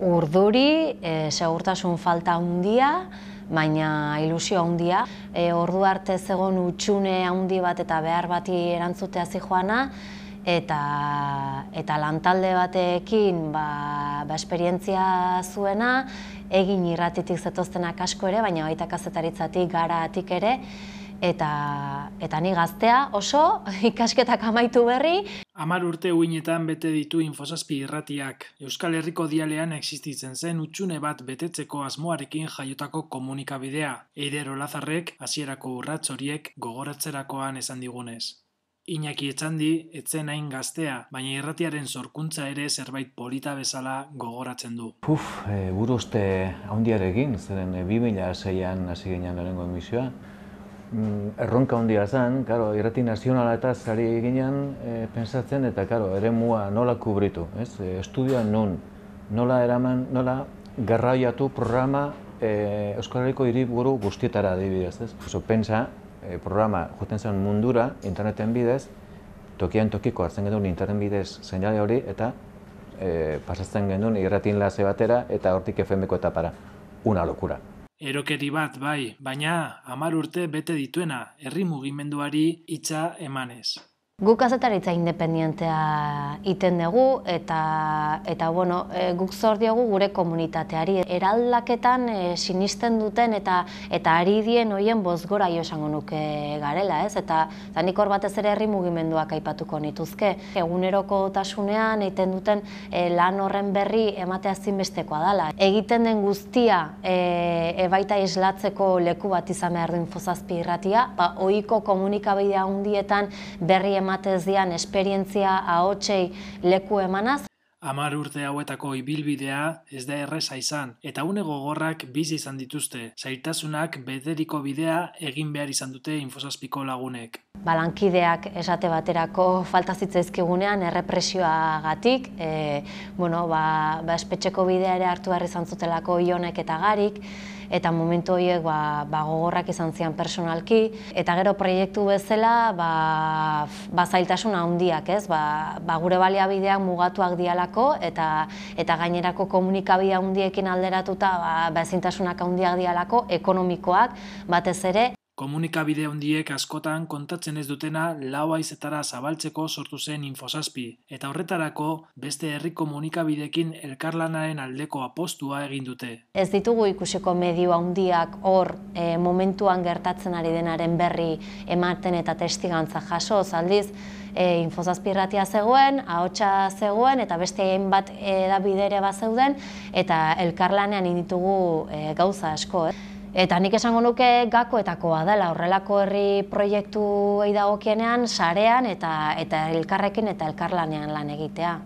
Urduri, e, segurtasun falta handia, baina ilusio handia. E, ordu arte zegon utxune handi bat eta behar bati erantzutea zi joana, eta, eta lantalde batekin ba, ba esperientzia zuena, egin irratitik zetoztenak asko ere, baina baita kazetaritzatik gara ere, eta, eta ni gaztea oso ikasketak amaitu berri. Amar urte uinetan bete ditu infosazpi irratiak. Euskal Herriko dialean existitzen zen utxune bat betetzeko asmoarekin jaiotako komunikabidea. Eider lazarrek, hasierako urrats horiek gogoratzerakoan esan digunez. Iñaki etxandi, etzen hain gaztea, baina irratiaren sorkuntza ere zerbait polita bezala gogoratzen du. Puf, eh, e, buruzte handiarekin, zeren e, eh, 2006an hasi ginen lehenengo emisioa, Mm, erronka hondia zen, karo, irrati nazionala eta zari ginen e, eh, pensatzen eta karo, ere mua nola kubritu, ez? E, eh, estudioan nun, nola eraman, nola garraiatu programa e, Euskal Herriko guztietara adibidez, ez? Oso, pensa, programa joten zen mundura, interneten bidez, tokian tokiko hartzen genuen interneten bidez seinale hori, eta e, pasatzen genuen irratin laze batera eta hortik FM-ko para Una lokura erokeri bat bai, baina amar urte bete dituena herri mugimenduari hitza emanez. Guk azetaritza independientea iten dugu eta, eta bueno, e, guk zor diogu gure komunitateari eraldaketan e, sinisten duten eta eta ari dien hoien bozgora jo esango nuke garela, ez? Eta da hor batez ere herri mugimenduak aipatuko nituzke. Eguneroko tasunean egiten duten e, lan horren berri ematea zinbestekoa dela. Egiten den guztia ebaita e leku bat izan behar duen fozazpi irratia, ba, oiko komunikabidea hundietan berri ematea ematez dian esperientzia ahotsei leku emanaz. Amar urte hauetako ibilbidea ez da erresa izan, eta une gogorrak bizi izan dituzte, zailtasunak bederiko bidea egin behar izan dute infosazpiko lagunek. Balankideak esate baterako falta zitzaizkigunean errepresioa gatik, e, bueno, ba, ba espetxeko bidea ere hartu behar izan zutelako ionek eta garik, eta momentu horiek ba, ba gogorrak izan zian personalki, eta gero proiektu bezala ba, ba handiak, ez? Ba, ba gure baliabideak mugatuak dialako eta eta gainerako komunikabidea handiekin alderatuta ba, ba handiak dialako, ekonomikoak batez ere, Komunikabide hondiek askotan kontatzen ez dutena lau izetara zabaltzeko sortu zen infosazpi, eta horretarako beste herri komunikabidekin elkarlanean aldeko apostua egin dute. Ez ditugu ikusiko medio handiak hor e, momentuan gertatzen ari denaren berri ematen eta testigantza jaso, zaldiz, e, eh, infozazpirratia zegoen, ahotsa zegoen, eta beste egin bat eh, edabidere bat zeuden, eta elkarlanean inditugu e, gauza asko. Eh? Eta nik esango nuke gakoetakoa dela, horrelako herri proiektu eidagokienean, sarean eta elkarrekin eta elkarlanean lan egitea.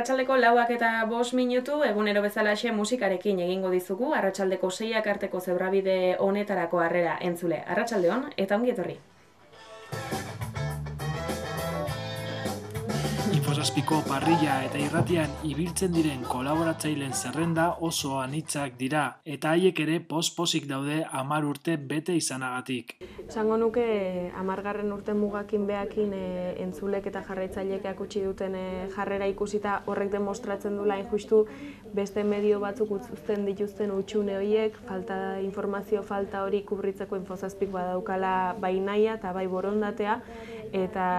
arratsaldeko lauak eta bost minutu egunero bezala bezalaxe musikarekin egingo dizugu arratsaldeko seiak arteko zebrabide honetarako harrera entzule. Arratsaldeon eta ongi etorri. zazpiko parrilla eta irratian ibiltzen diren kolaboratzaileen zerrenda oso anitzak dira, eta haiek ere pospozik daude amar urte bete izanagatik. Zango nuke eh, amargarren urte mugakin behakin e, entzulek eta jarraitzailek akutsi duten e, jarrera ikusita horrek demostratzen dula injustu beste medio batzuk utzuten dituzten utxune horiek, falta informazio falta hori kubritzeko infozazpik badaukala bainaia eta bai borondatea, eta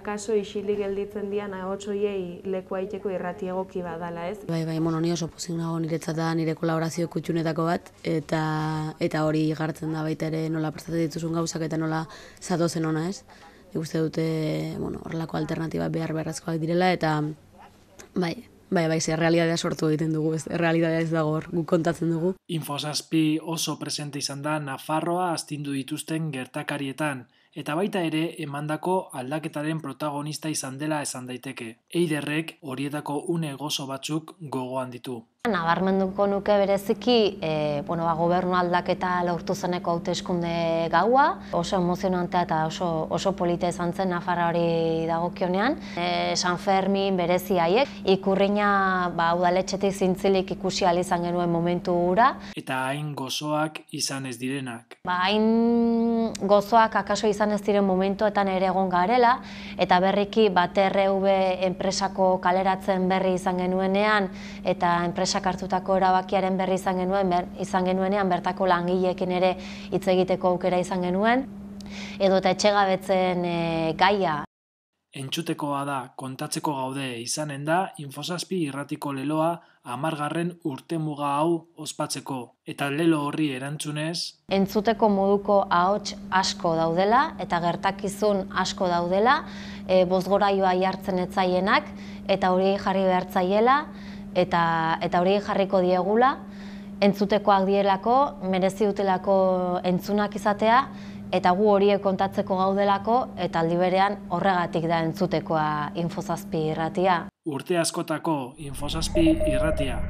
akaso isilik gelditzen dian ahotsoiei leku iteko irrati egoki badala, ez? Bai, bai, mono ni oso pozik nago niretzat nire kolaborazio kutxunetako bat eta eta hori igartzen da baita ere nola prestatzen dituzun gauzak eta nola zato ona, ez? Nik uste dute, bueno, horrelako alternativa behar berazkoak direla eta bai, Bai, bai, ze, realidadea sortu egiten dugu, ez, realidadea ez dago hor, guk kontatzen dugu. Infosazpi oso presente izan da Nafarroa astindu dituzten gertakarietan eta baita ere emandako aldaketaren protagonista izan dela esan daiteke. Eiderrek horietako une gozo batzuk gogoan ditu. Nabarmenduko nuke bereziki e, bueno, ba, gobernu aldaketa lortu zeneko hauteskunde gaua. Oso emozionantea eta oso, oso polita izan zen Nafarra dagokionean. E, San Fermin berezi haiek, ikurrina ba, udaletxetik zintzilik ikusi izan genuen momentu hura. Eta hain gozoak izan ez direnak. Ba, hain gozoak akaso izan ez diren momentuetan ere egon garela, eta berriki ba, TRV enpresako kaleratzen berri izan genuenean, eta enpresa enpresak erabakiaren berri izan genuen, ber, izan genuenean bertako langileekin ere hitz egiteko aukera izan genuen edo eta etxegabetzen e, gaia Entzutekoa da kontatzeko gaude izanen da Infosazpi irratiko leloa amargarren urtemuga hau ospatzeko eta lelo horri erantzunez. Entzuteko moduko ahots asko daudela eta gertakizun asko daudela, e, bozgoraioa jartzen etzaienak eta hori jarri behartzaiela eta eta hori jarriko diegula entzutekoak dielako, merezi dutelako entzunak izatea eta gu horiek kontatzeko gaudelako eta aldi berean horregatik da entzutekoa infozazpi irratia. Urte askotako infozazpi irratia.